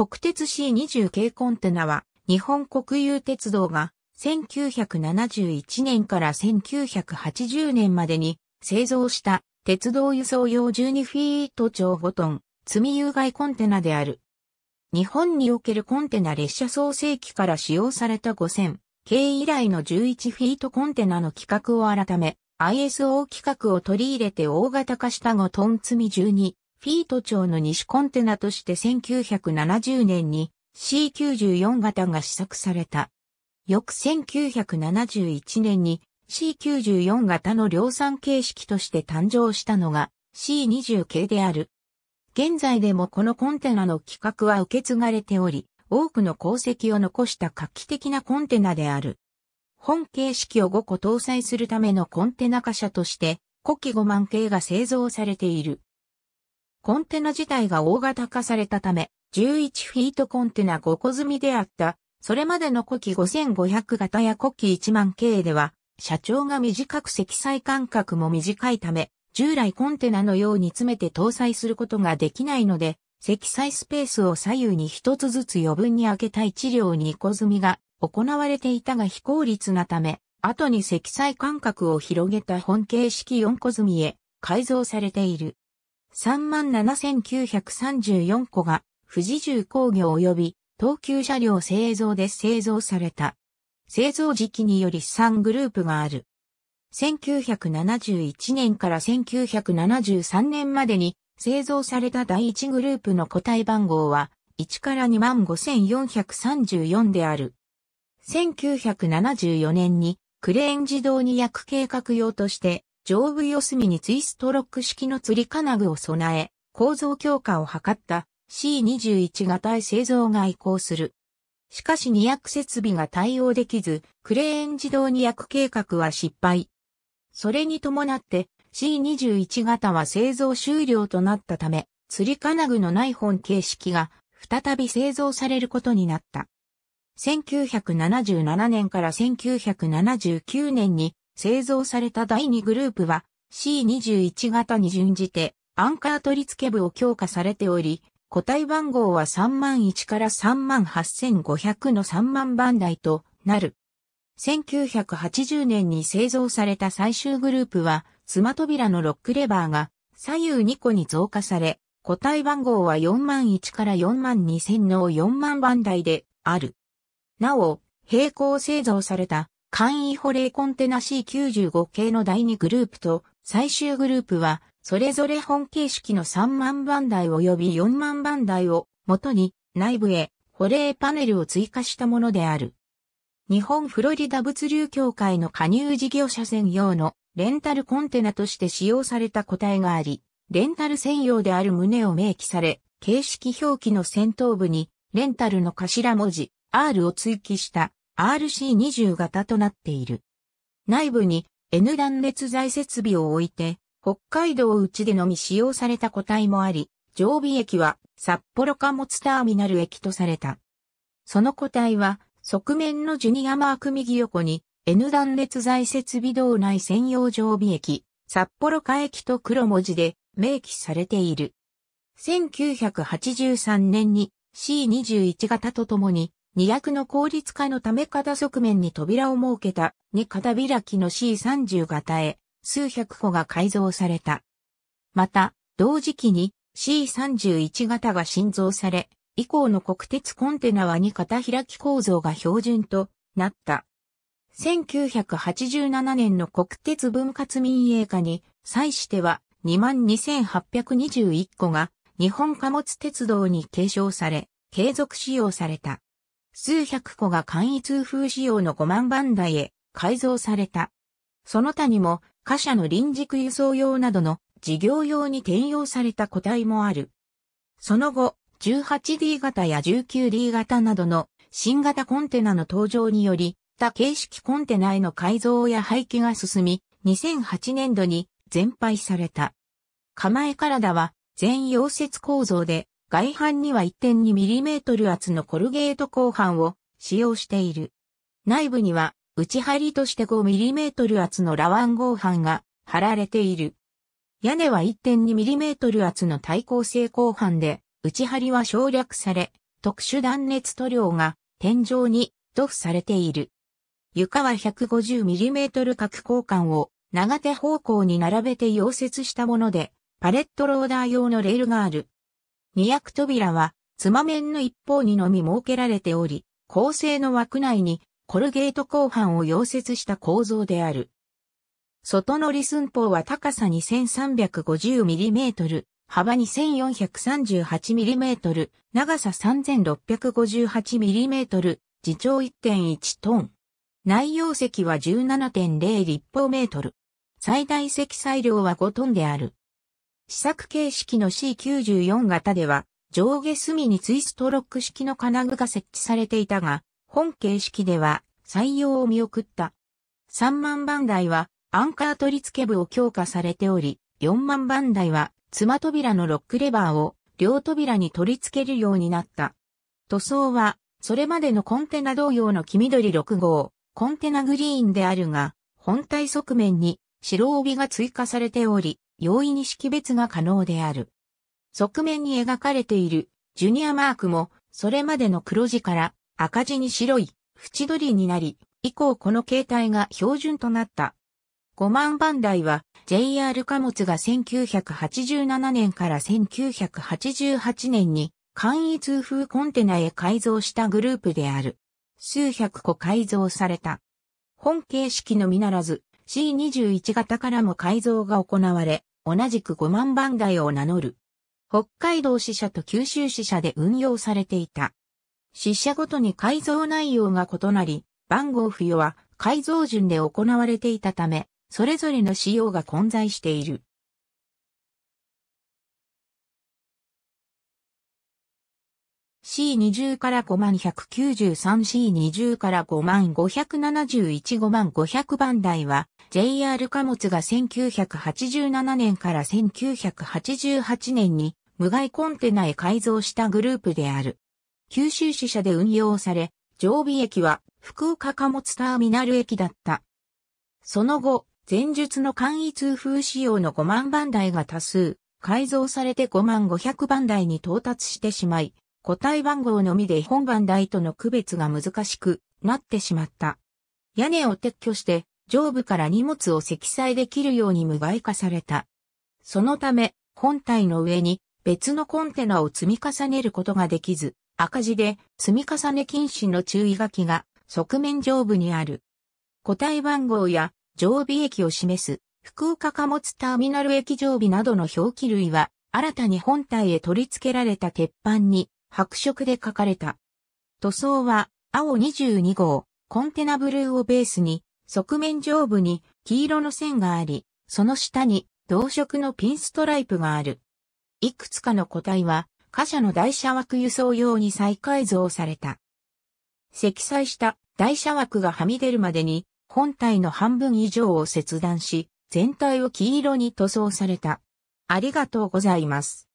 国鉄 C20 系コンテナは、日本国有鉄道が、1971年から1980年までに製造した鉄道輸送用12フィート長5トン積み有害コンテナである。日本におけるコンテナ列車創成期から使用された5000系以来の11フィートコンテナの規格を改め ISO 規格を取り入れて大型化した5トン積み12フィート町の西コンテナとして1970年に C94 型が試作された。翌1971年に C94 型の量産形式として誕生したのが C20 系である。現在でもこのコンテナの企画は受け継がれており、多くの功績を残した画期的なコンテナである。本形式を5個搭載するためのコンテナ貨車として、古希5万系が製造されている。コンテナ自体が大型化されたため、11フィートコンテナ5個積みであった、それまでの古希5500型や古希1万系では、社長が短く積載間隔も短いため、従来コンテナのように詰めて搭載することができないので、積載スペースを左右に一つずつ余分に開けた一両2個積みが行われていたが非効率なため、後に積載間隔を広げた本形式4個積みへ改造されている。37,934個が富士重工業及び東急車両製造で製造された。製造時期により資産グループがある。1971年から1973年までに製造された第一グループの個体番号は1から25,434である。1974年にクレーン自動2役計画用として上部四隅にツイストロック式の釣り金具を備え、構造強化を図った C21 型へ製造が移行する。しかし0役設備が対応できず、クレーン自動二役計画は失敗。それに伴って C21 型は製造終了となったため、釣り金具のない本形式が再び製造されることになった。1977年から1979年に製造された第2グループは C21 型に準じてアンカー取り付け部を強化されており、個体番号は3万1から3万8500の3万番台となる。1980年に製造された最終グループは、妻扉のロックレバーが左右2個に増加され、個体番号は4万1から4万2000の4万番台である。なお、並行製造された簡易保冷コンテナ C95 系の第2グループと最終グループは、それぞれ本形式の3万番台及び4万番台を元に内部へ保冷パネルを追加したものである。日本フロリダ物流協会の加入事業者専用のレンタルコンテナとして使用された個体があり、レンタル専用である旨を明記され、形式表記の先頭部にレンタルの頭文字 R を追記した RC20 型となっている。内部に N 断熱材設備を置いて、北海道内でのみ使用された個体もあり、常備駅は札幌貨物ターミナル駅とされた。その個体は、側面のジュニアマーク右横に N 断熱材設備道内専用常備駅、札幌貨駅と黒文字で明記されている。1983年に C21 型とともに二役の効率化のため型側面に扉を設けた二型開きの C30 型へ数百個が改造された。また、同時期に C31 型が新造され、以降の国鉄コンテナは二型開き構造が標準となった。1987年の国鉄分割民営化に際しては22,821個が日本貨物鉄道に継承され、継続使用された。数百個が簡易通風仕様の5万番台へ改造された。その他にも、貨車の臨時輸送用などの事業用に転用された個体もある。その後、18D 型や 19D 型などの新型コンテナの登場により、他形式コンテナへの改造や廃棄が進み、2008年度に全廃された。構え体は全溶接構造で外板には 1.2mm 厚のコルゲート鋼板を使用している。内部には内張りとして 5mm 厚のラワン鋼板が貼られている。屋根は 1.2mm 厚の耐光性鋼板で、内張りは省略され、特殊断熱塗料が天井に塗布されている。床は 150mm 角交換を長手方向に並べて溶接したもので、パレットローダー用のレールがある。二役扉は、つま面の一方にのみ設けられており、構成の枠内にコルゲート後半を溶接した構造である。外乗り寸法は高さ 2350mm、幅 2438mm、長さ 3658mm、自長1.1トン。内容積は17.0立方メートル。最大積載量は5トンである。試作形式の C94 型では、上下隅にツイストロック式の金具が設置されていたが、本形式では採用を見送った。3万番台はアンカー取り付け部を強化されており、4万番台は妻扉のロックレバーを両扉に取り付けるようになった。塗装は、それまでのコンテナ同様の黄緑6号、コンテナグリーンであるが、本体側面に白帯が追加されており、容易に識別が可能である。側面に描かれているジュニアマークもそれまでの黒字から赤字に白い縁取りになり、以降この形態が標準となった。5万番台は JR 貨物が1987年から1988年に簡易通風コンテナへ改造したグループである。数百個改造された。本形式のみならず C21 型からも改造が行われ、同じく5万番台を名乗る。北海道支社と九州支社で運用されていた。支社ごとに改造内容が異なり、番号付与は改造順で行われていたため、それぞれの仕様が混在している。C20 から5万 193C20 から5万571 5万500番台は JR 貨物が1987年から1988年に無害コンテナへ改造したグループである。九州支社で運用され、常備駅は福岡貨物ターミナル駅だった。その後、前述の簡易通風仕様の5万番台が多数、改造されて5万500番台に到達してしまい、個体番号のみで本番台との区別が難しくなってしまった。屋根を撤去して上部から荷物を積載できるように無害化された。そのため本体の上に別のコンテナを積み重ねることができず、赤字で積み重ね禁止の注意書きが側面上部にある。個体番号や常備駅を示す福岡貨物ターミナル駅常備などの表記類は新たに本体へ取り付けられた鉄板に白色で書かれた。塗装は青22号、コンテナブルーをベースに、側面上部に黄色の線があり、その下に同色のピンストライプがある。いくつかの個体は、貨車の台車枠輸送用に再改造された。積載した台車枠がはみ出るまでに、本体の半分以上を切断し、全体を黄色に塗装された。ありがとうございます。